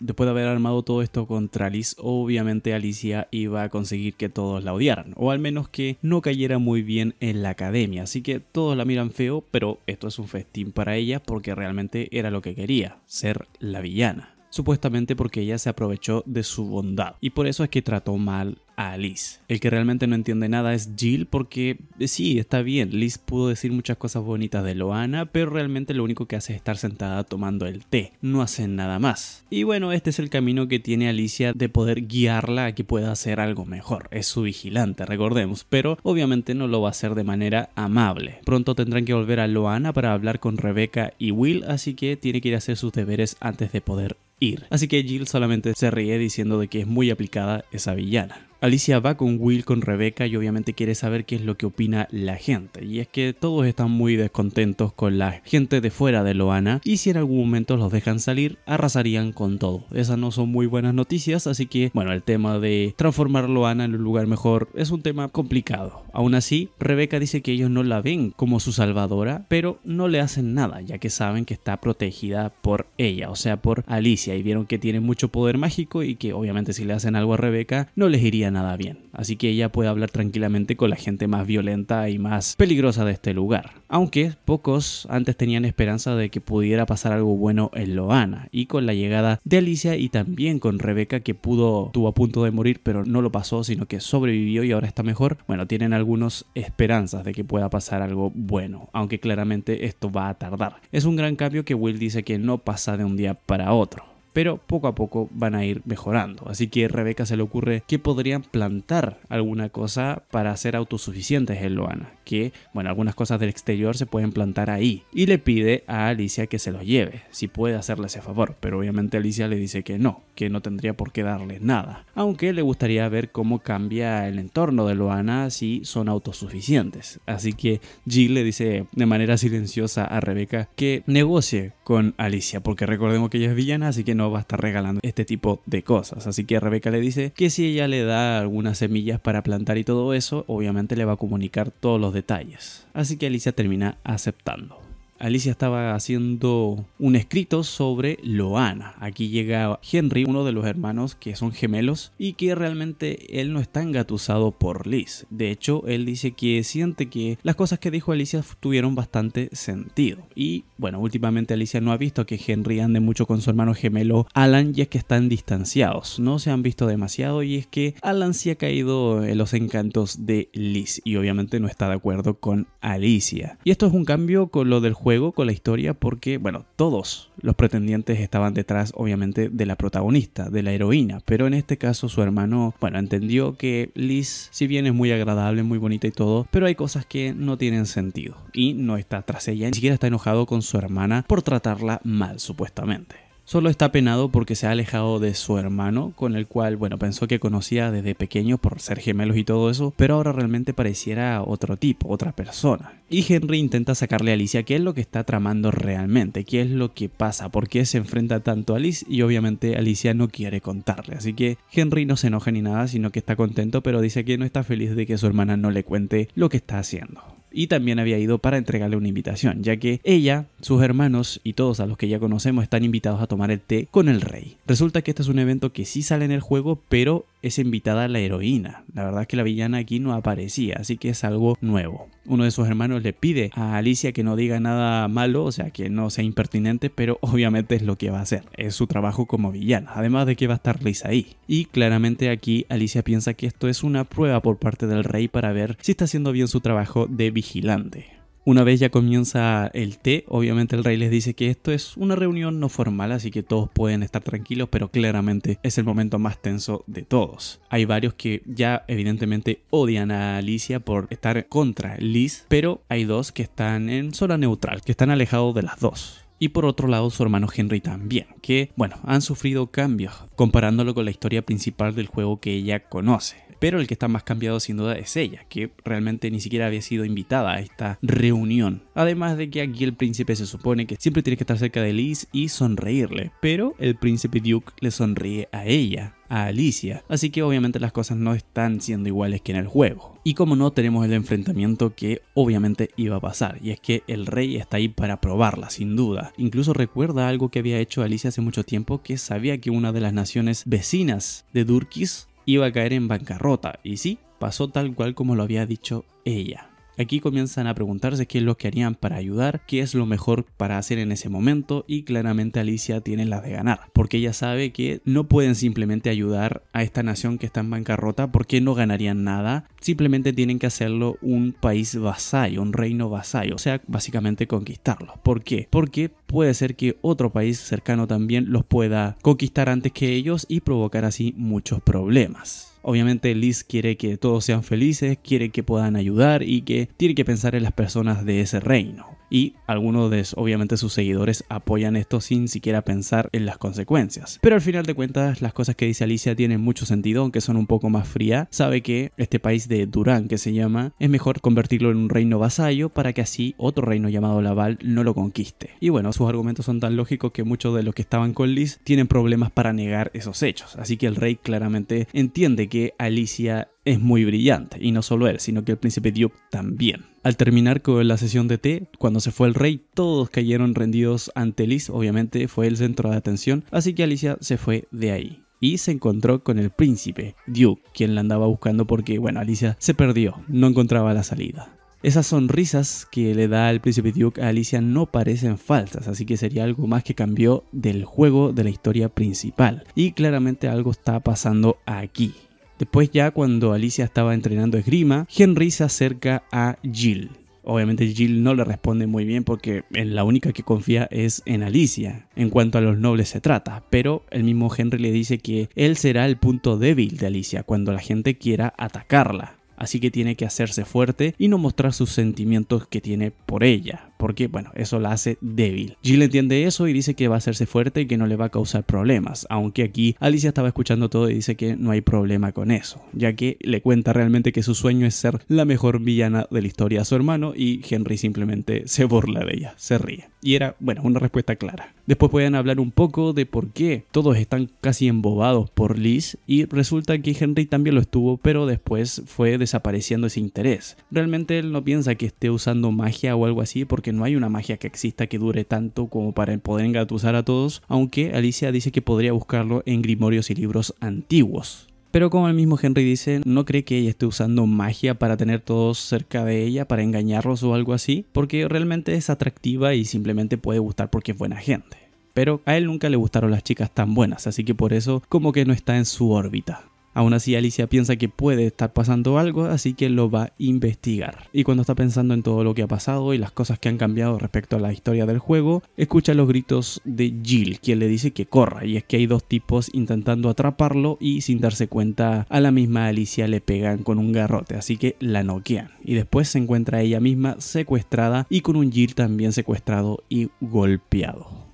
Después de haber armado todo esto contra Alice, obviamente Alicia iba a conseguir que todos la odiaran, o al menos que no cayera muy bien en la academia, así que todos la miran feo, pero esto es un festín para ella porque realmente era lo que quería, ser la villana supuestamente porque ella se aprovechó de su bondad. Y por eso es que trató mal a El que realmente no entiende nada es Jill porque eh, sí, está bien, Liz pudo decir muchas cosas bonitas de Loana, pero realmente lo único que hace es estar sentada tomando el té, no hacen nada más. Y bueno, este es el camino que tiene Alicia de poder guiarla a que pueda hacer algo mejor. Es su vigilante, recordemos, pero obviamente no lo va a hacer de manera amable. Pronto tendrán que volver a Loana para hablar con Rebecca y Will, así que tiene que ir a hacer sus deberes antes de poder ir. Así que Jill solamente se ríe diciendo de que es muy aplicada esa villana. Alicia va con Will, con Rebeca y obviamente quiere saber qué es lo que opina la gente. Y es que todos están muy descontentos con la gente de fuera de Loana y si en algún momento los dejan salir, arrasarían con todo. Esas no son muy buenas noticias, así que bueno, el tema de transformar Loana en un lugar mejor es un tema complicado. Aún así, Rebeca dice que ellos no la ven como su salvadora, pero no le hacen nada, ya que saben que está protegida por ella, o sea, por Alicia, y vieron que tiene mucho poder mágico y que obviamente si le hacen algo a Rebeca no les iría nada bien, así que ella puede hablar tranquilamente con la gente más violenta y más peligrosa de este lugar. Aunque pocos antes tenían esperanza de que pudiera pasar algo bueno en Loana, y con la llegada de Alicia y también con Rebeca que pudo, tuvo a punto de morir pero no lo pasó, sino que sobrevivió y ahora está mejor, bueno, tienen algunas esperanzas de que pueda pasar algo bueno, aunque claramente esto va a tardar. Es un gran cambio que Will dice que no pasa de un día para otro pero poco a poco van a ir mejorando. Así que Rebeca se le ocurre que podrían plantar alguna cosa para ser autosuficientes en Loana, que, bueno, algunas cosas del exterior se pueden plantar ahí. Y le pide a Alicia que se los lleve, si puede hacerle ese favor, pero obviamente Alicia le dice que no, que no tendría por qué darle nada, aunque le gustaría ver cómo cambia el entorno de Loana si son autosuficientes. Así que Jill le dice de manera silenciosa a Rebeca que negocie con Alicia, porque recordemos que ella es villana, así que no va a estar regalando este tipo de cosas. Así que Rebeca le dice que si ella le da algunas semillas para plantar y todo eso, obviamente le va a comunicar todos los detalles. Así que Alicia termina aceptando. Alicia estaba haciendo un escrito sobre Loana. Aquí llega Henry, uno de los hermanos que son gemelos y que realmente él no está engatusado por Liz. De hecho, él dice que siente que las cosas que dijo Alicia tuvieron bastante sentido. Y bueno, últimamente Alicia no ha visto que Henry ande mucho con su hermano gemelo Alan y es que están distanciados. No se han visto demasiado y es que Alan sí ha caído en los encantos de Liz y obviamente no está de acuerdo con Alicia. Y esto es un cambio con lo del juego juego con la historia porque, bueno, todos los pretendientes estaban detrás, obviamente, de la protagonista, de la heroína, pero en este caso su hermano, bueno, entendió que Liz, si bien es muy agradable, muy bonita y todo, pero hay cosas que no tienen sentido y no está tras ella, ni siquiera está enojado con su hermana por tratarla mal, supuestamente. Solo está penado porque se ha alejado de su hermano, con el cual, bueno, pensó que conocía desde pequeño por ser gemelos y todo eso, pero ahora realmente pareciera otro tipo, otra persona. Y Henry intenta sacarle a Alicia qué es lo que está tramando realmente, qué es lo que pasa, por qué se enfrenta tanto a Alice y obviamente Alicia no quiere contarle. Así que Henry no se enoja ni nada, sino que está contento, pero dice que no está feliz de que su hermana no le cuente lo que está haciendo y también había ido para entregarle una invitación, ya que ella, sus hermanos y todos a los que ya conocemos están invitados a tomar el té con el rey. Resulta que este es un evento que sí sale en el juego, pero es invitada la heroína. La verdad es que la villana aquí no aparecía, así que es algo nuevo. Uno de sus hermanos le pide a Alicia que no diga nada malo, o sea, que no sea impertinente, pero obviamente es lo que va a hacer. Es su trabajo como villana, además de que va a estar Lisa ahí. Y claramente aquí Alicia piensa que esto es una prueba por parte del rey para ver si está haciendo bien su trabajo de vigilante. Una vez ya comienza el té, obviamente el rey les dice que esto es una reunión no formal, así que todos pueden estar tranquilos, pero claramente es el momento más tenso de todos. Hay varios que ya evidentemente odian a Alicia por estar contra Liz, pero hay dos que están en zona neutral, que están alejados de las dos y por otro lado su hermano Henry también, que bueno, han sufrido cambios comparándolo con la historia principal del juego que ella conoce. Pero el que está más cambiado sin duda es ella, que realmente ni siquiera había sido invitada a esta reunión. Además de que aquí el príncipe se supone que siempre tiene que estar cerca de Liz y sonreírle, pero el príncipe Duke le sonríe a ella a Alicia, así que obviamente las cosas no están siendo iguales que en el juego. Y como no, tenemos el enfrentamiento que obviamente iba a pasar, y es que el rey está ahí para probarla, sin duda. Incluso recuerda algo que había hecho Alicia hace mucho tiempo, que sabía que una de las naciones vecinas de Durkis iba a caer en bancarrota, y sí, pasó tal cual como lo había dicho ella. Aquí comienzan a preguntarse qué es lo que harían para ayudar, qué es lo mejor para hacer en ese momento y claramente Alicia tiene las de ganar, porque ella sabe que no pueden simplemente ayudar a esta nación que está en bancarrota porque no ganarían nada, simplemente tienen que hacerlo un país vasallo, un reino vasallo, o sea, básicamente conquistarlo. ¿Por qué? Porque puede ser que otro país cercano también los pueda conquistar antes que ellos y provocar así muchos problemas. Obviamente Liz quiere que todos sean felices, quiere que puedan ayudar y que tiene que pensar en las personas de ese reino y algunos de obviamente sus seguidores apoyan esto sin siquiera pensar en las consecuencias. Pero al final de cuentas las cosas que dice Alicia tienen mucho sentido, aunque son un poco más fría. Sabe que este país de Durán que se llama es mejor convertirlo en un reino vasallo para que así otro reino llamado Laval no lo conquiste. Y bueno, sus argumentos son tan lógicos que muchos de los que estaban con Liz tienen problemas para negar esos hechos, así que el rey claramente entiende que Alicia es muy brillante, y no solo él, sino que el príncipe Duke también. Al terminar con la sesión de té, cuando se fue el rey, todos cayeron rendidos ante Liz, obviamente fue el centro de atención, así que Alicia se fue de ahí y se encontró con el príncipe, Duke, quien la andaba buscando porque, bueno, Alicia se perdió, no encontraba la salida. Esas sonrisas que le da el príncipe Duke a Alicia no parecen falsas, así que sería algo más que cambió del juego de la historia principal. Y claramente algo está pasando aquí. Después ya cuando Alicia estaba entrenando esgrima, Henry se acerca a Jill. Obviamente Jill no le responde muy bien porque la única que confía es en Alicia, en cuanto a los nobles se trata, pero el mismo Henry le dice que él será el punto débil de Alicia cuando la gente quiera atacarla, así que tiene que hacerse fuerte y no mostrar sus sentimientos que tiene por ella porque bueno, eso la hace débil. Jill entiende eso y dice que va a hacerse fuerte y que no le va a causar problemas, aunque aquí Alicia estaba escuchando todo y dice que no hay problema con eso, ya que le cuenta realmente que su sueño es ser la mejor villana de la historia a su hermano y Henry simplemente se burla de ella, se ríe. Y era, bueno, una respuesta clara. Después pueden hablar un poco de por qué todos están casi embobados por Liz y resulta que Henry también lo estuvo, pero después fue desapareciendo ese interés. Realmente él no piensa que esté usando magia o algo así porque no hay una magia que exista que dure tanto como para poder engatusar a todos, aunque Alicia dice que podría buscarlo en grimorios y libros antiguos. Pero como el mismo Henry dice, no cree que ella esté usando magia para tener todos cerca de ella, para engañarlos o algo así, porque realmente es atractiva y simplemente puede gustar porque es buena gente. Pero a él nunca le gustaron las chicas tan buenas, así que por eso como que no está en su órbita. Aún así, Alicia piensa que puede estar pasando algo, así que lo va a investigar. Y cuando está pensando en todo lo que ha pasado y las cosas que han cambiado respecto a la historia del juego, escucha los gritos de Jill, quien le dice que corra, y es que hay dos tipos intentando atraparlo y sin darse cuenta a la misma Alicia le pegan con un garrote, así que la noquean. Y después se encuentra ella misma secuestrada y con un Jill también secuestrado y golpeado.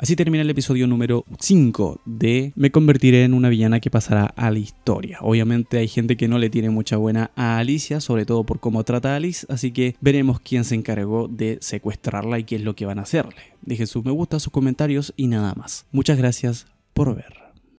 Así termina el episodio número 5 de Me convertiré en una villana que pasará a la historia. Obviamente hay gente que no le tiene mucha buena a Alicia, sobre todo por cómo trata a Alice, así que veremos quién se encargó de secuestrarla y qué es lo que van a hacerle. Dejen sus me gusta, sus comentarios y nada más. Muchas gracias por ver.